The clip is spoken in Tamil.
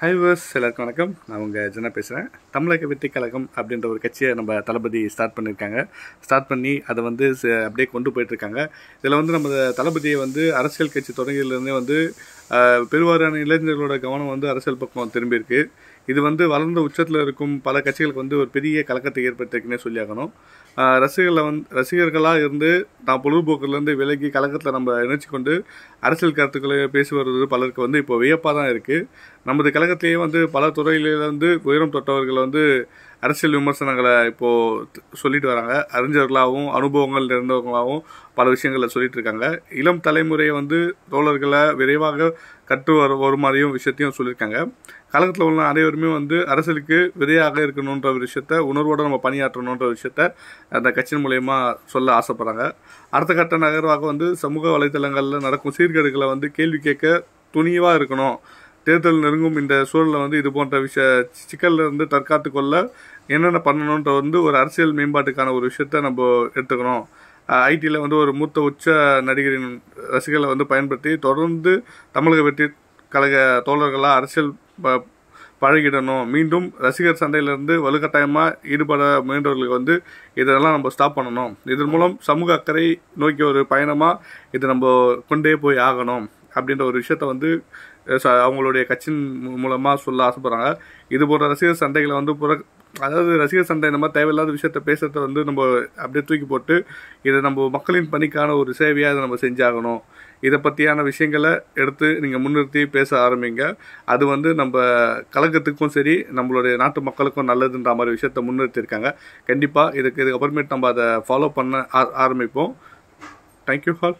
ஹைவர்ஸ் எல்லாருக்கும் வணக்கம் நான் உங்கள் ஜன பேசுகிறேன் தமிழக வெற்றி கழகம் அப்படின்ற ஒரு கட்சியை நம்ம தளபதி ஸ்டார்ட் பண்ணியிருக்காங்க ஸ்டார்ட் பண்ணி அதை வந்து அப்படியே கொண்டு போயிட்டுருக்காங்க இதில் வந்து நம்ம தளபதியை வந்து அரசியல் கட்சி தொடங்கியிலேருந்தே வந்து பெருவாரியான இளைஞர்களோட கவனம் வந்து அரசியல் பக்கம் திரும்பியிருக்கு இது வந்து வளர்ந்த உச்சத்தில் இருக்கும் பல கட்சிகளுக்கு வந்து ஒரு பெரிய கலக்கத்தை ஏற்பட்டிருக்குன்னே சொல்லியாகணும் ரசிகர்களை வந் ரசிகர்களாக இருந்து நான் பொழுதுபோக்குலேருந்து விலகி கலக்கத்தில் நம்ம இணைச்சி கொண்டு அரசியல் கருத்துக்களை பேசி வருவது பலருக்கு வந்து இப்போ வியப்பாக தான் இருக்குது நமது கழகத்திலேயே வந்து பல துறையிலேருந்து உயரம் தொட்டவர்கள் வந்து அரசியல் விமர்சனங்களை இப்போது சொல்லிட்டு வராங்க அறிஞர்களாகவும் அனுபவங்கள் இருந்தவங்களாகவும் பல விஷயங்களை சொல்லிட்டு இருக்காங்க இளம் தலைமுறையை வந்து தோழர்களை விரைவாக கற்று வர வருமாதிரியும் விஷயத்தையும் சொல்லியிருக்காங்க கழகத்தில் உள்ள அனைவருமே வந்து அரசியலுக்கு விதையாக இருக்கணுன்ற ஒரு விஷயத்த உணர்வோடு நம்ம பணியாற்றணுன்ற விஷயத்த அந்த கட்சியின் மூலயமா சொல்ல ஆசைப்படுறாங்க அடுத்த கட்ட நகர்வாக வந்து சமூக வலைதளங்களில் நடக்கும் சீர்கேடுகளை வந்து கேள்வி கேட்க துணிவாக இருக்கணும் தேர்தல் நெருங்கும் இந்த சூழலில் வந்து இது போன்ற விஷய சிக்கலில் இருந்து தற்காத்து கொள்ள என்னென்ன பண்ணணுன்ற வந்து ஒரு அரசியல் மேம்பாட்டுக்கான ஒரு விஷயத்த நம்ம எடுத்துக்கணும் ஐடியில் வந்து ஒரு மூத்த உச்ச நடிகரின் ரசிகர்களை வந்து பயன்படுத்தி தொடர்ந்து தமிழக வெற்றி கழக தோழர்களாக அரசியல் பழகிடணும் மீண்டும் ரசிகர் சண்டையிலிருந்து வலுக்கட்டாயமாக ஈடுபட முயன்றவர்களுக்கு வந்து இதெல்லாம் நம்ம ஸ்டாப் பண்ணணும் இதன் மூலம் சமூக அக்கறை நோக்கிய ஒரு பயணமாக இதை நம்ம கொண்டே போய் ஆகணும் அப்படின்ற ஒரு விஷயத்த வந்து அவங்களுடைய கட்சியின் மூலமாக சொல்ல ஆசைப்படுறாங்க இது போன்ற ரசிகர் சண்டைகளை வந்து புற அதாவது ரசிகர் சண்டை இந்த மாதிரி தேவையில்லாத விஷயத்த பேசுறத வந்து நம்ம அப்படியே தூக்கி போட்டு இதை நம்ம மக்களின் பணிக்கான ஒரு சேவையாக இதை நம்ம செஞ்சாகணும் இதை பற்றியான விஷயங்களை எடுத்து நீங்கள் முன்னிறுத்தி பேச ஆரம்பிங்க அது வந்து நம்ம கழகத்துக்கும் சரி நம்மளுடைய நாட்டு மக்களுக்கும் நல்லதுன்ற மாதிரி விஷயத்த முன்னிறுத்தியிருக்காங்க கண்டிப்பாக இதுக்கு இதுக்கப்புறமேட்டு நம்ம அதை ஃபாலோ பண்ண ஆரம்பிப்போம் தேங்க்யூ ஃபார்